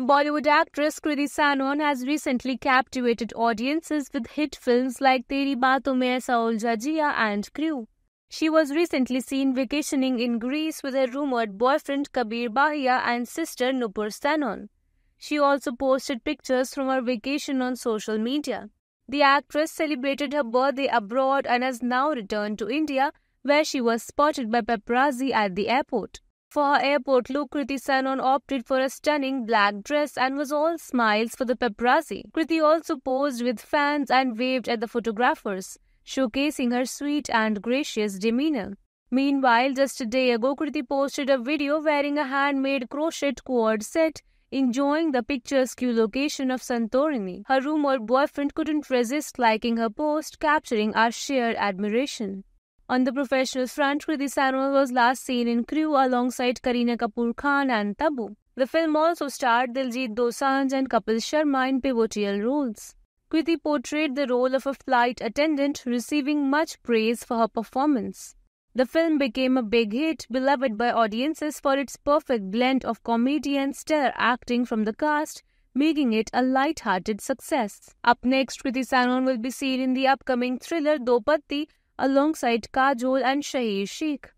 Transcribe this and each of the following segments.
Bollywood actress Kriti Sanon has recently captivated audiences with hit films like Teri Baaton Mein Aisa Ulja Jiya and Crew. She was recently seen vacationing in Greece with her rumored boyfriend Kabir Bahia and sister Nupur Sanon. She also posted pictures from her vacation on social media. The actress celebrated her birthday abroad and has now returned to India, where she was spotted by paparazzi at the airport. For her airport look, Kriti Sanon opted for a stunning black dress and was all smiles for the paparazzi. Kriti also posed with fans and waved at the photographers, showcasing her sweet and gracious demeanor. Meanwhile, just a day ago, Kriti posted a video wearing a handmade crochet cord set, enjoying the picturesque location of Santorini. Her rumored boyfriend couldn't resist liking her post, capturing our sheer admiration. On the professional front, Kriti Sanon was last seen in Crew alongside Kareena Kapoor Khan and Tabu. The film also starred Diljit Dosanjh and Kapil Sharma in pivotal roles. Kriti portrayed the role of a flight attendant, receiving much praise for her performance. The film became a big hit, beloved by audiences for its perfect blend of comedy and stellar acting from the cast, making it a light-hearted success. Up next, Kriti Sanon will be seen in the upcoming thriller Dopatti, alongside Kajol and Shaheer Sheikh.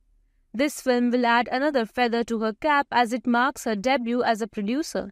This film will add another feather to her cap as it marks her debut as a producer.